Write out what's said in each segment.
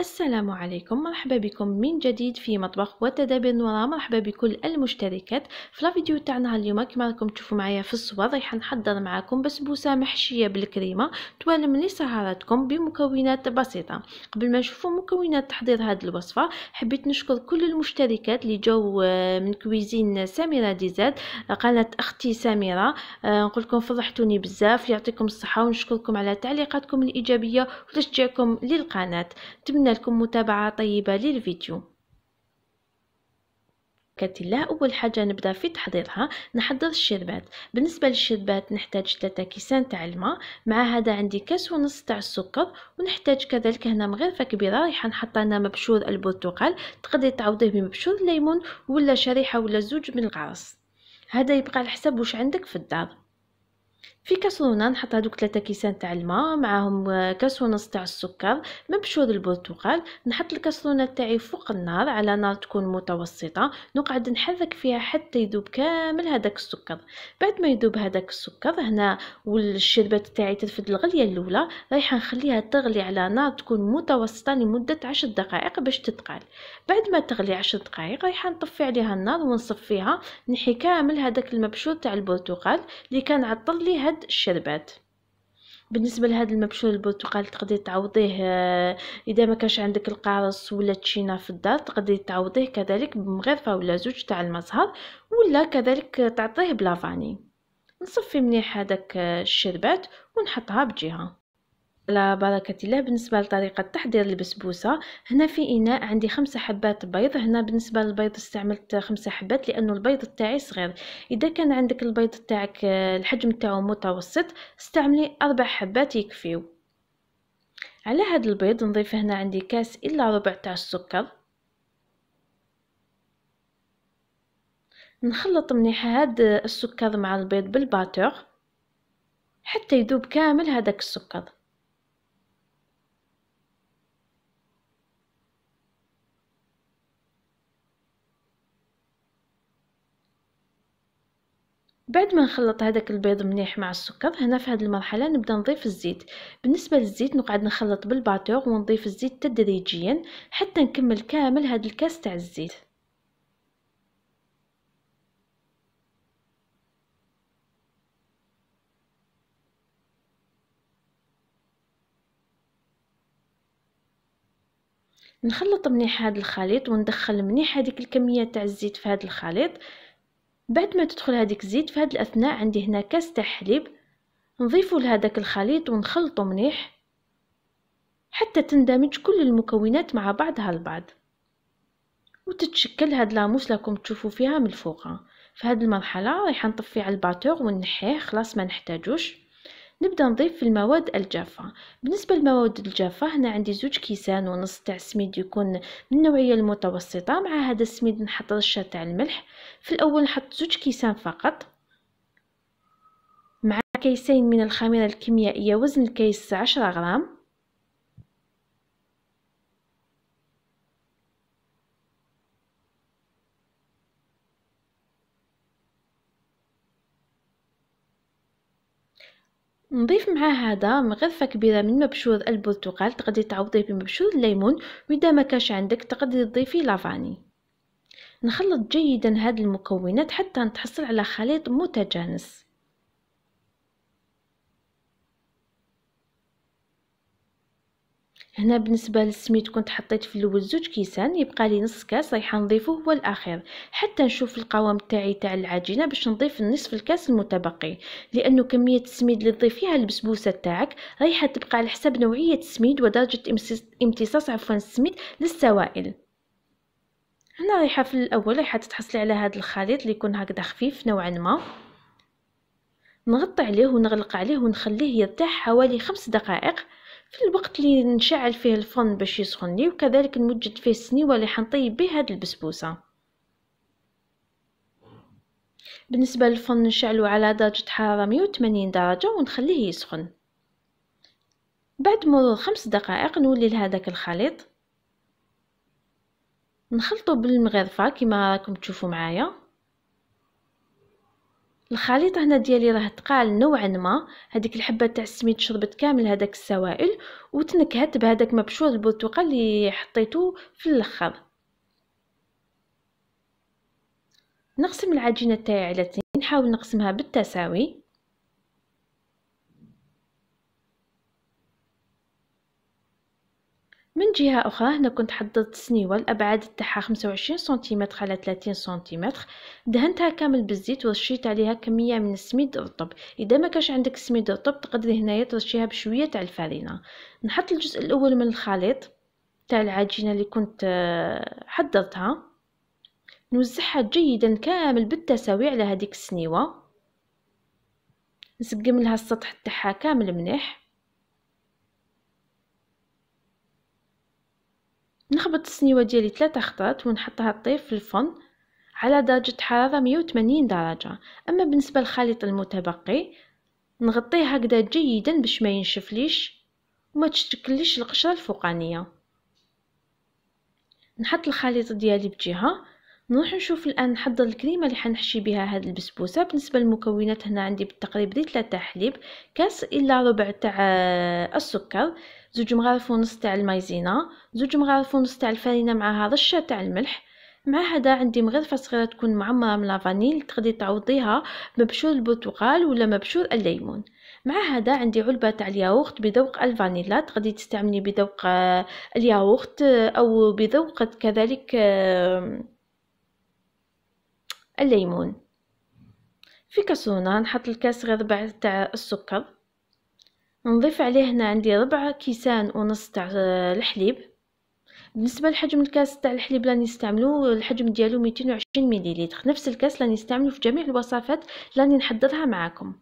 السلام عليكم مرحبا بكم من جديد في مطبخ وتدابير نورا مرحبا بكل المشتركات في الفيديو تاعنا اليوم كما راكم تشوفوا معايا في الصور رايحه نحضر معاكم بسبوسه محشيه بالكريمه توالم لسهراتكم بمكونات بسيطه قبل ما نشوفوا مكونات تحضير هذه الوصفه حبيت نشكر كل المشتركات اللي جاو آه، من كويزين سميره ديزاد آه، قناه اختي سميره آه، نقول لكم فرحتوني بزاف يعطيكم الصحه ونشكركم على تعليقاتكم الايجابيه وتشجيعكم للقناه نتمنى لكم متابعة طيبة للفيديو كتله اول حاجه نبدا في تحضيرها نحضر الشربات بالنسبه للشربات نحتاج 3 كيسان تاع الماء مع هذا عندي كاس ونص تاع السكر ونحتاج كذلك هنا مغرفه كبيره رايح نحط هنا مبشور البرتقال تقدري تعوضيه بمبشور الليمون ولا شريحه ولا زوج من القرص هذا يبقى على حسب واش عندك في الدار في كاسرونه نحط هذوك ثلاثة كيسان تاع الماء معاهم آه، كاس ونص تاع السكر مبشور البرتقال نحط الكاسرونه تاعي فوق النار على نار تكون متوسطه نقعد نحرك فيها حتى يذوب كامل هذاك السكر بعد ما يذوب هذاك السكر هنا والشربات تاعي ترفد الغليه الاولى رايحه نخليها تغلي على نار تكون متوسطه لمده عشر دقائق باش تتقال بعد ما تغلي عشر دقائق رايحه نطفي عليها النار ونصفيها نحي كامل هذاك المبشور تاع البرتقال اللي كان عطل لي هاد الشربات بالنسبه لهاد المبشور البرتقال تقدري تعوضيه آه، اذا ما كانش عندك القارص ولا تشينا في الدار تقدري تعوضيه كذلك بمغرفه ولا زوج تاع المزهر ولا كذلك تعطيه بلافاني نصفي مليح هذاك آه، الشربات ونحطها بجهه على بركة الله بالنسبة لطريقة تحضير البسبوسة هنا في إناء عندي خمسة حبات بيض هنا بالنسبة للبيض استعملت خمسة حبات لأنه البيض تاعي صغير إذا كان عندك البيض تاعك آه، الحجم تاعو متوسط استعملي أربع حبات يكفيو على هذا البيض نضيف هنا عندي كاس إلا ربع تاع السكر نخلط مليح هاد السكر مع البيض بالباتور حتى يذوب كامل هذاك السكر بعد ما نخلط هذاك البيض مليح مع السكر هنا في هذه المرحله نبدا نضيف الزيت بالنسبه للزيت نقعد نخلط بالباتور ونضيف الزيت تدريجيا حتى نكمل كامل هذا الكاس تاع الزيت نخلط مليح هذا الخليط وندخل مليح هذيك الكميه تاع الزيت في هذا الخليط بعد ما تدخل هذيك الزيت في هاد الاثناء عندي هنا كاس تاع حليب نضيفوا لهداك الخليط ونخلطو مليح حتى تندمج كل المكونات مع بعضها البعض وتتشكل هاد لاموس لكم تشوفوا فيها من الفوق في هاد المرحله رايحه نطفي على الباتور ونحيه خلاص ما نحتاجوش نبدا نضيف المواد الجافه بالنسبه للمواد الجافه هنا عندي زوج كيسان ونص تاع سميد يكون من النوعيه المتوسطه مع هذا السميد نحط رشه تاع الملح في الاول نحط زوج كيسان فقط مع كيسين من الخميره الكيميائيه وزن الكيس 10 غرام نضيف مع هذا مغرفة كبيرة من مبشور البرتقال تقدري تعوضيه بمبشور الليمون وإذا ما كانش عندك تقدري تضيفي لافاني نخلط جيدا هاد المكونات حتى نتحصل على خليط متجانس هنا بالنسبه للسميد كنت حطيت في الاول زوج كيسان يبقى لي نص كاس رايحه نضيفه هو الاخير حتى نشوف القوام تاعي تاع العجينه باش نضيف النصف الكاس المتبقي لانه كميه السميد اللي تضيف فيها البسبوسه تاعك رايحه تبقى على حسب نوعيه السميد ودرجه امتصاص عفوا السميد للسوائل هنا رايحه في الاول رايحه تتحصلي على هذا الخليط اللي يكون هكذا خفيف نوعا ما نغطي عليه ونغلق عليه ونخليه يرتاح حوالي خمس دقائق في الوقت اللي نشعل فيه الفرن باش يسخن لي وكذلك نوجد فيه السنيوه اللي حنطيب بها هاد البسبوسه بالنسبه للفرن نشعلو على درجه حراره 180 درجه ونخليه يسخن بعد مرور خمس دقائق نولي لهذاك الخليط نخلطو بالمغرفه كما راكم تشوفوا معايا الخليط هنا ديالي راه تقال نوعا ما هذيك الحبه تاع السميد شربت كامل هذاك السوائل وتنكهت بهذاك مبشور البرتقال اللي حطيته في الاخر نقسم العجينه تاعي على اثنين نحاول نقسمها بالتساوي من جهة أخرى هنا كنت حددت السنيوة الأبعاد تاعها 25 سنتيمتر على 30 سنتيمتر دهنتها كامل بالزيت ورشيت عليها كمية من السميد الرطب إذا ما كاش عندك سميد رطب تقدري هنايا ترشيها بشوية تاع الفارينة نحط الجزء الأول من الخليط تاع العجينة اللي كنت آه، حضرتها نوزعها جيدا كامل بالتساوي على هذيك السنيوه نسقم لها السطح تاعها كامل مليح نخبط السنيوه ديالي ثلاثة خطرات ونحطها طيب في الفرن على درجه حراره 180 درجه اما بالنسبه للخليط المتبقي نغطيه هكذا جيدا باش ما ينشف ليش وما تشكليش القشره الفوقانيه نحط الخليط ديالي بجهه نروح نشوف الان نحضر الكريمه اللي حنحشي بها هاد البسبوسه بالنسبه للمكونات هنا عندي بالتقريب دي ثلاثة حليب كاس الا ربع تاع السكر زوج مغارف ونص تاع المايزينا زوج مغارف ونص تاع الفرينه مع رشه تاع الملح مع هذا عندي مغرفه صغيره تكون معمره من لافانيل تقدري تعوضيها مبشور البرتقال ولا مبشور الليمون مع هذا عندي علبه تاع الياغورت بذوق الفانيلا تقدري تستعملي بذوق آه، الياغورت آه، او بذوق كذلك آه، الليمون في كاسونة نحط الكاس غير ربع تاع السكر نضيف عليه هنا عندي ربع كيسان ونص تاع آه، الحليب بالنسبه لحجم الكاس تاع الحليب راني نستعملو الحجم ديالو 220 مليلتر نفس الكاس راني نستعملو في جميع الوصفات راني نحضرها معاكم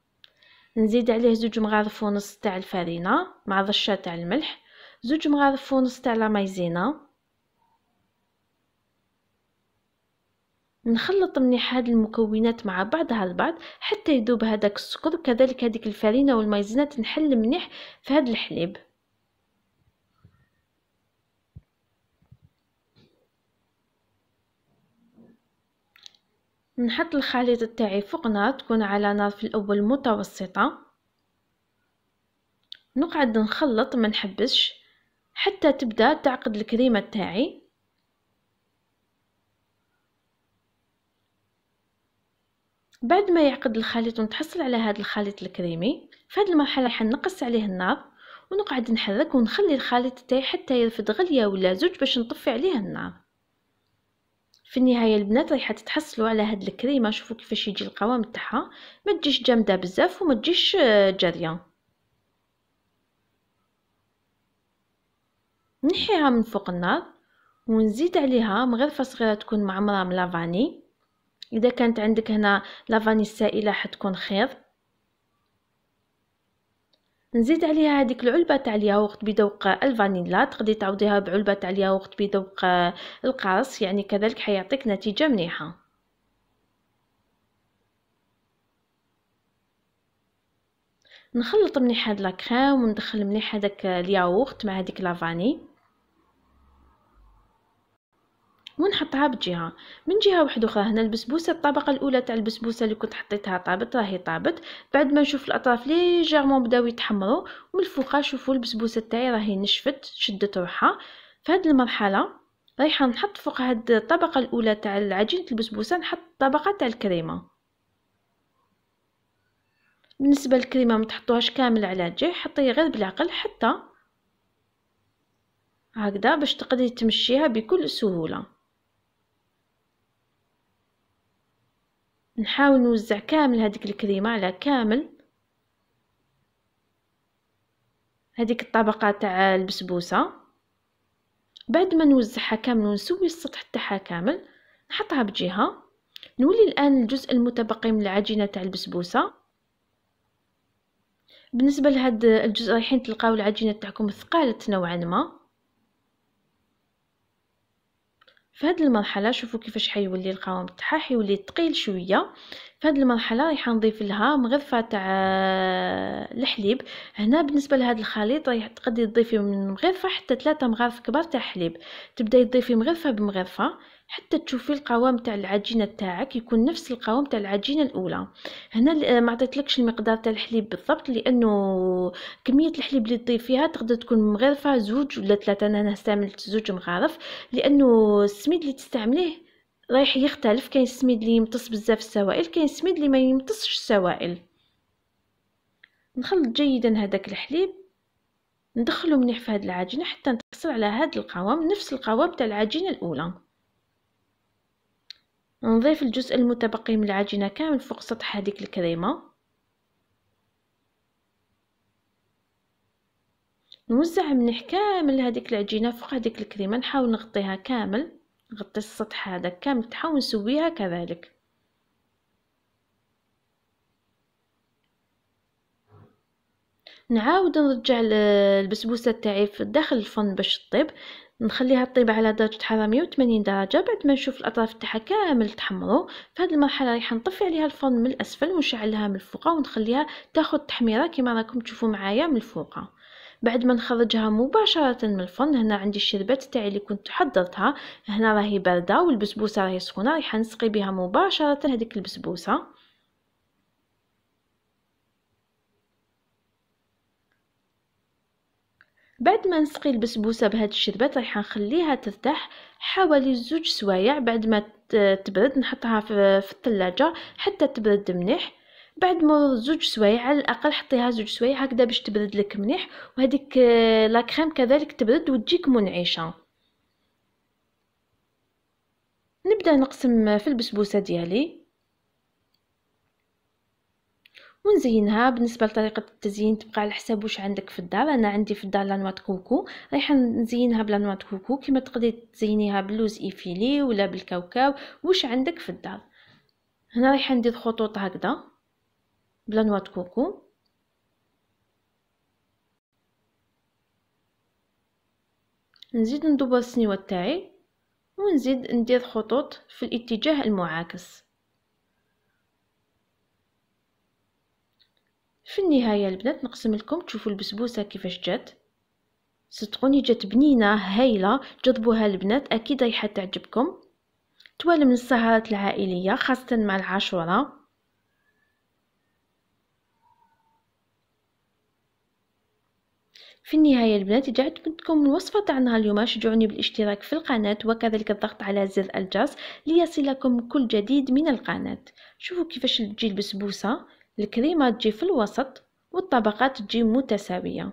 نزيد عليه زوج مغارف ونص تاع الفرينه مع رشه تاع الملح زوج مغارف ونص تاع لا مايزينا نخلط مليح هاد المكونات مع بعضها البعض حتى يذوب هذاك السكر كذلك هذيك الفارينه والمايزينا تنحل مليح في هاد الحليب نحط الخليط تاعي فوق نار تكون على نار في الاول متوسطه نقعد نخلط ما نحبش حتى تبدا تعقد الكريمه تاعي بعد ما يعقد الخليط ونتحصل على هذا الخليط الكريمي في هذه المرحله راح نقص عليه النار ونقعد نحرك ونخلي الخليط تاعي حتى يرفد غليه ولا زوج باش نطفي عليه النار في النهايه البنات راح تتحصلوا على هاد الكريمه شوفوا كيفاش يجي القوام تاعها ما تجيش جامده بزاف وما تجيش آه، جاريه نحيها من فوق النار ونزيد عليها مغرفه صغيره تكون معمره من لافاني اذا كانت عندك هنا لافاني السائله حتكون خير نزيد عليها هذيك العلبه تاع الياغورت بذوق الفانيلا تقدري تعوضيها بعلبه تاع الياغورت بذوق القاص يعني كذلك حيعطيك نتيجه مليحه نخلط مليح هاد لاكريم وندخل مليح هذاك الياغورت مع هذيك لافاني ونحطها بجهه من جهه واحده اخرى هنا البسبوسه الطبقه الاولى تاع البسبوسه اللي كنت حطيتها طابت راهي طابت بعد ما نشوف الاطراف ليجيرمون بداو يتحمروا ومن الفوق شوفوا البسبوسه تاعي راهي نشفت شدت روحها في هذه المرحله رايحه نحط فوق هاد الطبقه الاولى تاع العجينه البسبوسه نحط طبقه تاع الكريمه بالنسبه للكريمه ما تحطوهاش كامل على الجاي حطيه غير بالعقل حتى هكذا باش تقدري تمشيها بكل سهوله نحاول نوزع كامل هذيك الكريمه على كامل هذيك الطبقه تاع البسبوسه بعد ما نوزعها كامل ونسوي السطح تاعها كامل نحطها بجهه نولي الان الجزء المتبقي من العجينه تاع البسبوسه بالنسبه لهاد الجزء رايحين تلقاو العجينه تاعكم ثقالت نوعا ما في هذه المرحله شوفوا كيفاش حيولي القوام تاعها حيولي ثقيل شويه في هذه المرحله راح نضيف لها مغرفه تاع آه، الحليب هنا بالنسبه لهذا الخليط راح تقدري تضيفي من مغرفه حتى ثلاثه مغارف كبار تاع حليب تبداي تضيفي مغرفه بمغرفه حتى تشوفي القوام تاع العجينه تاعك يكون نفس القوام تاع العجينه الاولى هنا ما عطيتلكش المقدار تاع الحليب بالضبط لانه كميه الحليب اللي فيها تقدر تكون مغرفه زوج ولا ثلاثه انا استعملت زوج مغارف لانه السميد اللي تستعمليه رايح يختلف كاين السميد اللي يمتص بزاف السوائل كاين السميد اللي ما يمتصش السوائل نخلط جيدا هذاك الحليب ندخله مليح في هاد العجينه حتى نتحصل على هاد القوام نفس القوام تاع العجينه الاولى نضيف الجزء المتبقي من العجينة كامل فوق سطح هذيك الكريمة نوزع مليح كامل هذيك العجينة فوق هذيك الكريمة نحاول نغطيها كامل نغطي السطح هذا كامل نحاول نسويها كذلك نعاود نرجع البسبوسه تاعي في داخل الفرن باش تطيب نخليها تطيب على درجة حرارة 180 درجة بعد ما نشوف الأطراف تاعها كامل تحمرو في هذه المرحلة راح نطفي عليها الفرن من الأسفل ونشعلها من الفوق ونخليها تاخذ تحميرة كما راكم تشوفوا معايا من الفوق بعد ما نخرجها مباشرة من الفرن هنا عندي الشربات تاعي اللي كنت حضرتها هنا راهي باردة والبسبوسة راهي سخونة راح نسقي بها مباشرة هذيك البسبوسة بعد ما نسقي البسبوسه بهاد الشربات راح نخليها ترتاح حوالي زوج سوايع بعد ما تبرد نحطها في الثلاجه حتى تبرد مليح بعد مرور زوج سوايع على الاقل حطيها زوج سوايع هكذا باش تبرد لك مليح وهذيك لا كريم كذلك تبرد وتجيك منعشه نبدا نقسم في البسبوسه ديالي ونزينها بالنسبه لطريقه التزيين تبقى على حساب واش عندك في الدار انا عندي في الدار لانوات كوكو رايحه نزينها بلانوات كوكو كما تقدري تزينيها باللوز ايفيلي ولا بالكاوكاو واش عندك في الدار هنا رايحه ندير خطوط هكذا بلانوات كوكو نزيد ندوب السنيوه تاعي ونزيد ندير خطوط في الاتجاه المعاكس في النهايه البنات نقسم لكم تشوفوا البسبوسه كيفاش جات صدقوني جات بنينه هايله جربوها البنات اكيد راح تعجبكم توالي من السهرات العائليه خاصه مع العاشوره في النهايه البنات اذا عجبتكم الوصفه نهار اليوم شجعوني بالاشتراك في القناه وكذلك الضغط على زر الجرس ليصلكم كل جديد من القناه شوفوا كيفاش تجي البسبوسه الكريمة تجي في الوسط والطبقات تجي متساوية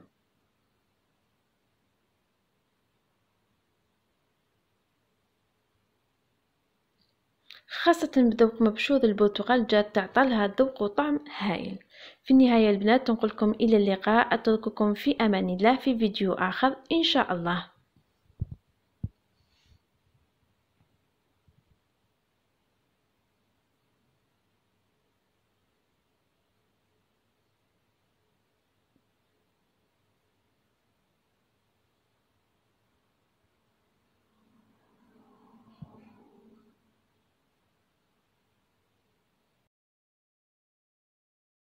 خاصة بذوق مبشور البرتقال جات تعطلها ذوق وطعم هايل في النهاية البنات نقولكم إلى اللقاء أترككم في أمان الله في فيديو آخر إن شاء الله